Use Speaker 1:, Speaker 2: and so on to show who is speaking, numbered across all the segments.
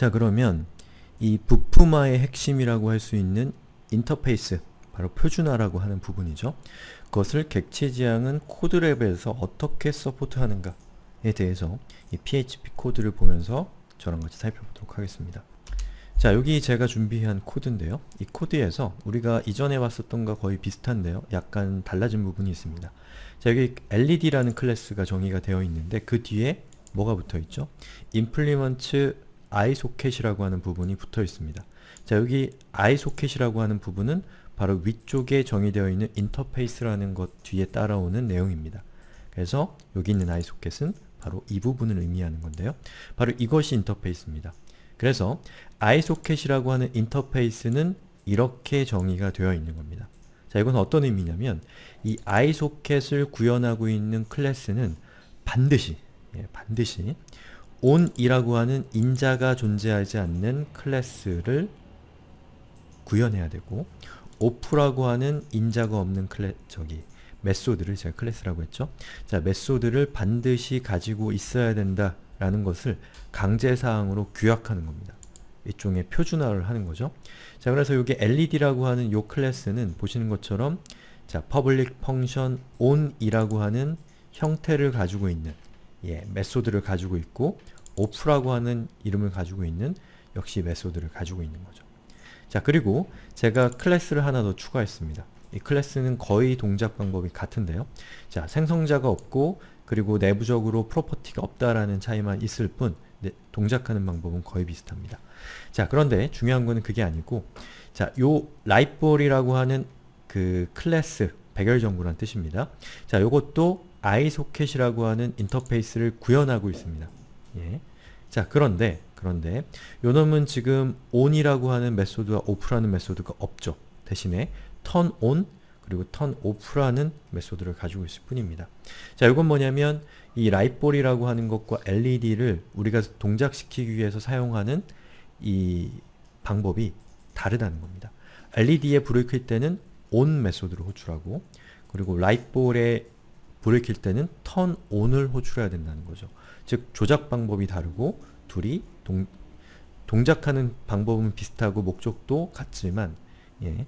Speaker 1: 자 그러면 이 부품화의 핵심이라고 할 수 있는 인터페이스 바로 표준화라고 하는 부분이죠. 그것을 객체지향은 코드랩에서 어떻게 서포트하는가에 대해서 이 PHP 코드를 보면서 저랑 같이 살펴보도록 하겠습니다. 자 여기 제가 준비한 코드인데요. 이 코드에서 우리가 이전에 봤었던 거 거의 비슷한데요. 약간 달라진 부분이 있습니다. 자 여기 LED라는 클래스가 정의가 되어 있는데 그 뒤에 뭐가 붙어 있죠? implement i 소켓이라고 하는 부분이 붙어 있습니다. 자 여기 i 소켓이라고 하는 부분은 바로 위쪽에 정의되어 있는 인터페이스라는 것 뒤에 따라오는 내용입니다. 그래서 여기 있는 i 소켓은 바로 이 부분을 의미하는 건데요. 바로 이것이 인터페이스입니다. 그래서 i 소켓이라고 하는 인터페이스는 이렇게 정의가 되어 있는 겁니다. 자 이건 어떤 의미냐면 이 i 소켓을 구현하고 있는 클래스는 반드시 예, 반드시 on이라고 하는 인자가 존재하지 않는 클래스를 구현해야 되고 off라고 하는 인자가 없는 클래 저기 메소드를 제가 클래스라고 했죠. 자, 메소드를 반드시 가지고 있어야 된다라는 것을 강제사항으로 규약하는 겁니다. 일종의 표준화를 하는 거죠. 자, 그래서 여기 LED라고 하는 요 클래스는 보시는 것처럼 자, public function on이라고 하는 형태를 가지고 있는 예, 메소드를 가지고 있고 오프라고 하는 이름을 가지고 있는 역시 메소드를 가지고 있는 거죠. 자 그리고 제가 클래스를 하나 더 추가했습니다. 이 클래스는 거의 동작 방법이 같은데요. 자 생성자가 없고 그리고 내부적으로 프로퍼티가 없다라는 차이만 있을 뿐 네, 동작하는 방법은 거의 비슷합니다. 자 그런데 중요한 거는 그게 아니고 자 요 라이볼이라고 하는 그 클래스 백열정보란 뜻입니다. 자 요것도 iSocket이라고 하는 인터페이스를 구현하고 있습니다. 예. 자 그런데 그런데 요놈은 지금 on이라고 하는 메소드와 off라는 메소드가 없죠. 대신에 turn 그리고 턴오프라는 메소드를 가지고 있을 뿐입니다. 자, 이건 뭐냐면 이 라이볼이라고 하는 것과 LED를 우리가 동작시키기 위해서 사용하는 이 방법이 다르다는 겁니다. LED에 불을 켤 때는 on 메소드를 호출하고 그리고 라이볼의 불을 킬 때는 턴 온을 호출해야 된다는 거죠. 즉 조작 방법이 다르고 둘이 동, 동작하는 방법은 비슷하고 목적도 같지만 예,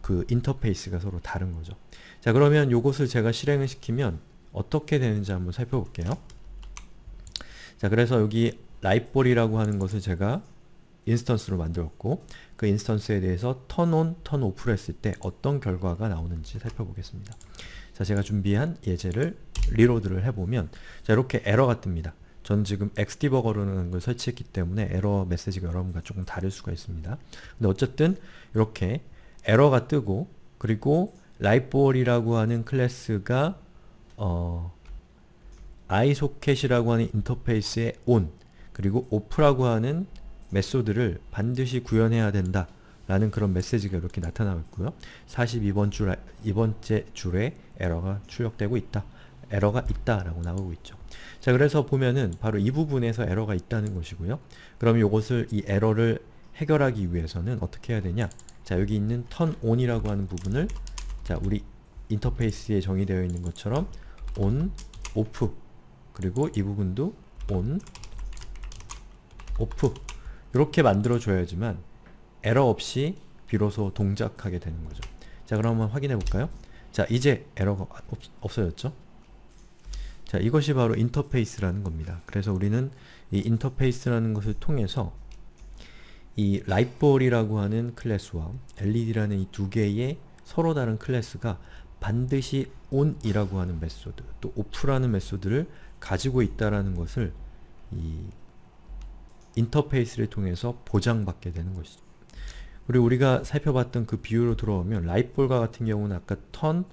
Speaker 1: 그 인터페이스가 서로 다른 거죠. 자 그러면 요것을 제가 실행을 시키면 어떻게 되는지 한번 살펴볼게요. 자 그래서 여기 라이볼이라고 하는 것을 제가 인스턴스로 만들었고 그 인스턴스에 대해서 턴 온, 턴오프를 했을 때 어떤 결과가 나오는지 살펴보겠습니다. 자, 제가 준비한 예제를 리로드를 해보면 자, 이렇게 에러가 뜹니다. 저는 지금 XD버거라는 걸 설치했기 때문에 에러 메시지가 여러분과 조금 다를 수가 있습니다. 근데 어쨌든 이렇게 에러가 뜨고 그리고 라이볼이라고 하는 클래스가 어, iSocket이라고 하는 인터페이스에 on 그리고 off라고 하는 메소드를 반드시 구현해야 된다 라는 그런 메시지가 이렇게 나타나고 있고요. 42번 줄, 이번째 줄에 에러가 출력되고 있다. 에러가 있다 라고 나오고 있죠. 자 그래서 보면은 바로 이 부분에서 에러가 있다는 것이고요. 그럼 이것을 이 에러를 해결하기 위해서는 어떻게 해야 되냐 자 여기 있는 턴온이라고 하는 부분을 자 우리 인터페이스에 정의되어 있는 것처럼 on, off 그리고 이 부분도 on, off 이렇게 만들어줘야지만 에러 없이 비로소 동작하게 되는 거죠. 자 그럼 한번 확인해 볼까요? 자 이제 에러가 없, 없어졌죠? 자 이것이 바로 인터페이스라는 겁니다. 그래서 우리는 이 인터페이스라는 것을 통해서 이 라이볼이라고 하는 클래스와 LED라는 이 두 개의 서로 다른 클래스가 반드시 on이라고 하는 메소드, 또 off라는 메소드를 가지고 있다라는 것을 이 인터페이스를 통해서 보장받게 되는 것이죠. 그리고 우리가 살펴봤던 그 비율로 들어오면 라이볼과 같은 경우는 아까 턴,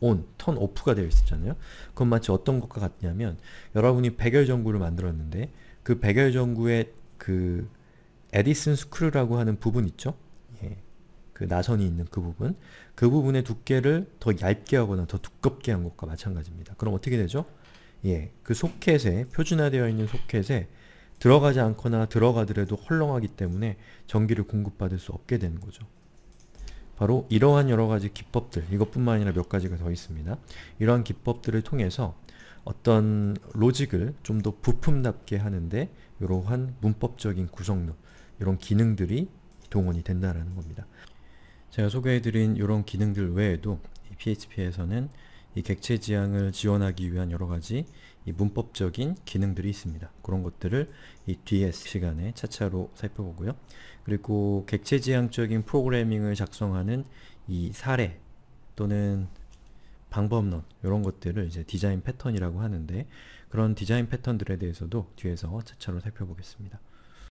Speaker 1: 온, 턴 오프가 되어 있었잖아요. 그건 마치 어떤 것과 같냐면 여러분이 백열전구를 만들었는데 그 백열전구의 그 에디슨 스크류라고 하는 부분 있죠? 예. 그 나선이 있는 그 부분 그 부분의 두께를 더 얇게 하거나 더 두껍게 한 것과 마찬가지입니다. 그럼 어떻게 되죠? 예, 그 소켓에 표준화되어 있는 소켓에 들어가지 않거나 들어가더라도 헐렁하기 때문에 전기를 공급받을 수 없게 되는 거죠. 바로 이러한 여러가지 기법들, 이것뿐만 아니라 몇 가지가 더 있습니다. 이러한 기법들을 통해서 어떤 로직을 좀 더 부품답게 하는데 이러한 문법적인 구성론, 이런 기능들이 동원이 된다는 겁니다. 제가 소개해드린 이런 기능들 외에도 PHP에서는 이 객체 지향을 지원하기 위한 여러 가지 이 문법적인 기능들이 있습니다. 그런 것들을 이 뒤에 시간에 차차로 살펴보고요. 그리고 객체 지향적인 프로그래밍을 작성하는 이 사례 또는 방법론 이런 것들을 이제 디자인 패턴이라고 하는데 그런 디자인 패턴들에 대해서도 뒤에서 차차로 살펴보겠습니다.